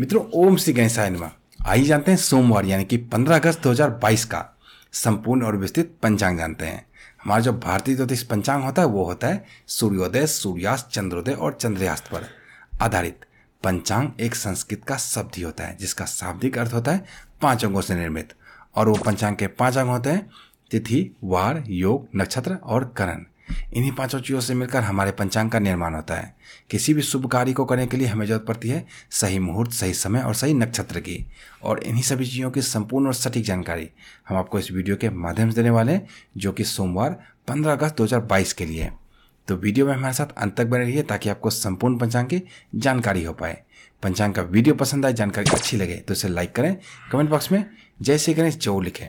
मित्रों ओम श्री गणेशाय नमा आइए जानते हैं सोमवार यानी कि 15 अगस्त 2022 का संपूर्ण और विस्तृत पंचांग जानते हैं हमारा जो भारतीय ज्योतिष पंचांग होता है वो होता है सूर्योदय सूर्यास्त चंद्रोदय और चंद्रयास्त पर आधारित पंचांग एक संस्कृत का शब्द ही होता है जिसका शाब्दिक अर्थ होता है पांच अंगों से निर्मित और वो पंचांग के पांच अंग होते हैं तिथि वार योग नक्षत्र और करण इन्हीं पांचों चीज़ों से मिलकर हमारे पंचांग का निर्माण होता है किसी भी शुभ कार्य को करने के लिए हमें जरूरत पड़ती है सही मुहूर्त सही समय और सही नक्षत्र की और इन्हीं सभी चीज़ों की संपूर्ण और सटीक जानकारी हम आपको इस वीडियो के माध्यम से देने वाले हैं जो कि सोमवार पंद्रह अगस्त दो के लिए तो वीडियो में हमारे साथ अंत तक बने रहिए ताकि आपको संपूर्ण पंचांग की जानकारी हो पाए पंचांग का वीडियो पसंद आए जानकारी अच्छी लगे तो इसे लाइक करें कमेंट बॉक्स में जय श्री गणेश जो लिखें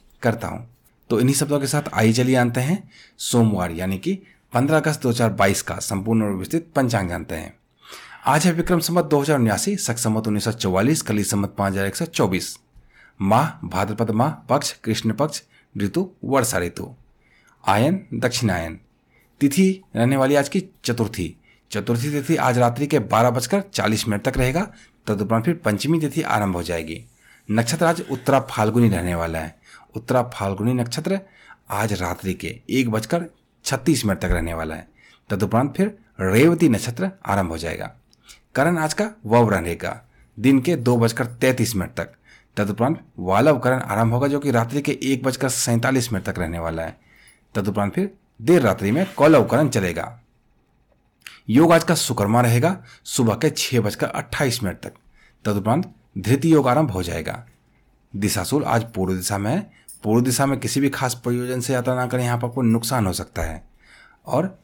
करता हूँ तो इन्हीं शब्दों के साथ आइए चलिए जानते हैं सोमवार यानी कि 15 अगस्त 2022 का संपूर्ण और विस्तृत पंचांग जानते हैं आज है विक्रम संबत दो हजार उन्यासी सख संबत उन्नीस सौ चौवालीस कली संबत पाँच हजार एक सौ चौबीस माह भाद्रपद माह पक्ष कृष्ण पक्ष ऋतु वर्षा ऋतु आयन दक्षिणायन तिथि रहने वाली आज की चतुर्थी चतुर्थी तिथि आज रात्रि के बारह बजकर चालीस मिनट तक रहेगा तदुपरांत फिर पंचमी तिथि आरंभ हो जाएगी नक्षत्र आज उत्तरा फाल्गुनी रहने वाला है उत्तरा फाल्गुनी नक्षत्र आज रात्रि के एक बजकर छत्तीस मिनट तक रहने वाला है तदुपरांत फिर रेवती नक्षत्र आरंभ हो जाएगा करण आज का वव रहेगा दिन के दो बजकर तैतीस मिनट तक तदुपरांत वालव करण आरंभ होगा जो कि रात्रि के एक बजकर सैंतालीस मिनट तक रहने वाला है तदुपरांत फिर देर रात्रि में कौलवकरण चलेगा योग आज का सुकर्मा रहेगा सुबह के छह बजकर अट्ठाईस मिनट तक तदुपरांत धृति योग आरंभ हो जाएगा दिशासूल आज पूर्व दिशा में है पूर्व दिशा में किसी भी खास प्रयोजन से यात्रा ना करें यहाँ पर आपको नुकसान हो सकता है और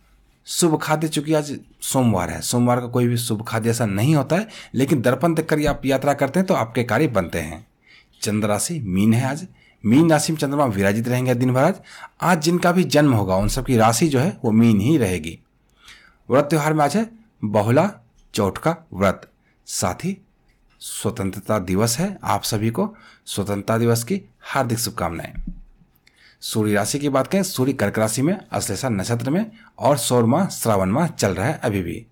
शुभ खाद्य चूंकि आज सोमवार है सोमवार का कोई भी शुभ खाद्य ऐसा नहीं होता है लेकिन दर्पण तक कर आप यात्रा करते हैं तो आपके कार्य बनते हैं चंद्र राशि मीन है आज मीन राशि में चंद्रमा विराजित रहेंगे दिन भर आज आज जिनका भी जन्म होगा उन सबकी राशि जो है वो मीन ही रहेगी व्रत त्यौहार में आज है बहुला चौठ का व्रत साथ ही स्वतंत्रता दिवस है आप सभी को स्वतंत्रता दिवस की हार्दिक शुभकामनाएं सूर्य राशि की बात करें सूर्य कर्क राशि में अश्लेषा नक्षत्र में और सौरमा श्रावण माह चल रहा है अभी भी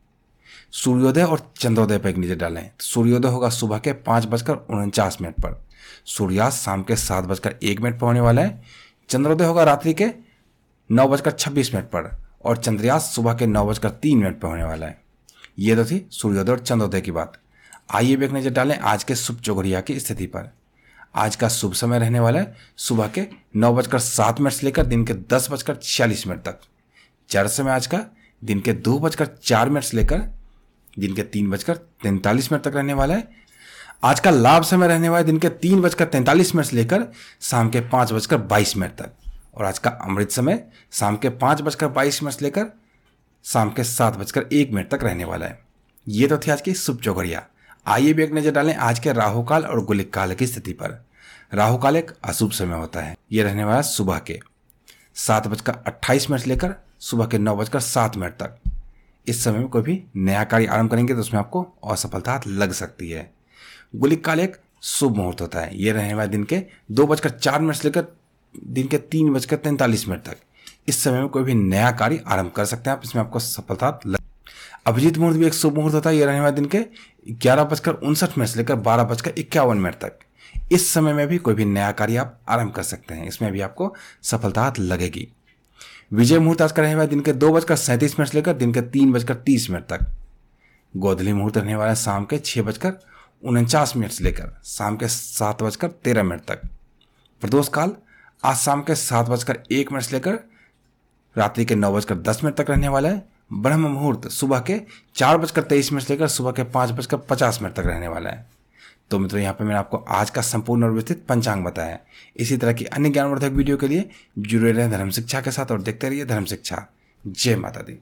सूर्योदय और चंद्रोदय पर एक नजर डालें सूर्योदय होगा सुबह के पाँच बजकर उनचास मिनट पर सूर्यास्त शाम के सात बजकर एक मिनट पर होने वाला है चंद्रोदय होगा रात्रि के नौ बजकर छब्बीस मिनट पर और चंद्रयास्त सुबह के नौ बजकर तीन मिनट पर होने वाला है ये तो थी सूर्योदय और चंद्रोदय की बात आइए एक नज़र डालें आज के शुभ चौघड़िया की स्थिति पर आज का शुभ समय रहने वाला है सुबह के नौ बजकर सात मिनट से लेकर दिन के दस बजकर छियालीस मिनट तक चार समय आज का दिन के दो बजकर चार मिनट से लेकर दिन के तीन बजकर तैंतालीस मिनट तक रहने वाला है आज का लाभ समय रहने वाला है दिन के तीन बजकर तैंतालीस मिनट से लेकर शाम के पाँच बजकर बाईस मिनट तक और आज का अमृत समय शाम के पाँच बजकर बाईस मिनट से लेकर शाम के सात बजकर एक मिनट तक रहने वाला है ये तो थी आज की शुभ चौघड़िया आइए भी एक नजर डालें आज के राहु काल और गुलिक काल की स्थिति पर राहु काल एक अशुभ समय होता है ये रहने वाला सुबह के सात बजकर अट्ठाईस मिनट लेकर सुबह के नौ बजकर सात मिनट तक इस समय में कोई भी नया कार्य आरंभ करेंगे तो उसमें आपको असफलता लग सकती है गुलिक काल एक शुभ मुहूर्त होता है ये रहने वाला दिन के दो बजकर चार मिनट से लेकर दिन के तीन बजकर तैंतालीस मिनट तक इस समय में कोई भी नया कार्य आरंभ कर सकते हैं आप इसमें आपको सफलता लग अभिजीत मुहूर्त भी एक शुभ मुहूर्त होता है ये रहने वाले दिन के ग्यारह बजकर उनसठ मिनट से लेकर बारह बजकर इक्यावन मिनट तक इस समय में भी कोई भी नया कार्य आप आरंभ कर सकते हैं इसमें भी आपको सफलता लगेगी विजय मुहूर्त आज का रहने वाला दिन के दो बजकर सैंतीस मिनट से लेकर दिन के तीन बजकर तीस मिनट तक गोधली मुहूर्त रहने वाला शाम के छः बजकर उनचास मिनट से लेकर शाम के सात बजकर तेरह मिनट तक प्रदोष काल आज शाम के सात बजकर एक मिनट से लेकर रात्रि के नौ बजकर दस मिनट तक रहने वाला है ब्रह्म मुहूर्त सुबह के चार बजकर तेईस मिनट से लेकर सुबह के पाँच बजकर पचास मिनट तक रहने वाला है तो मित्रों यहाँ पे मैंने आपको आज का संपूर्ण और विस्तृत पंचांग बताया है इसी तरह की अन्य ज्ञानवर्धक वीडियो के लिए जुड़े रहें धर्म शिक्षा के साथ और देखते रहिए धर्म शिक्षा जय माता दी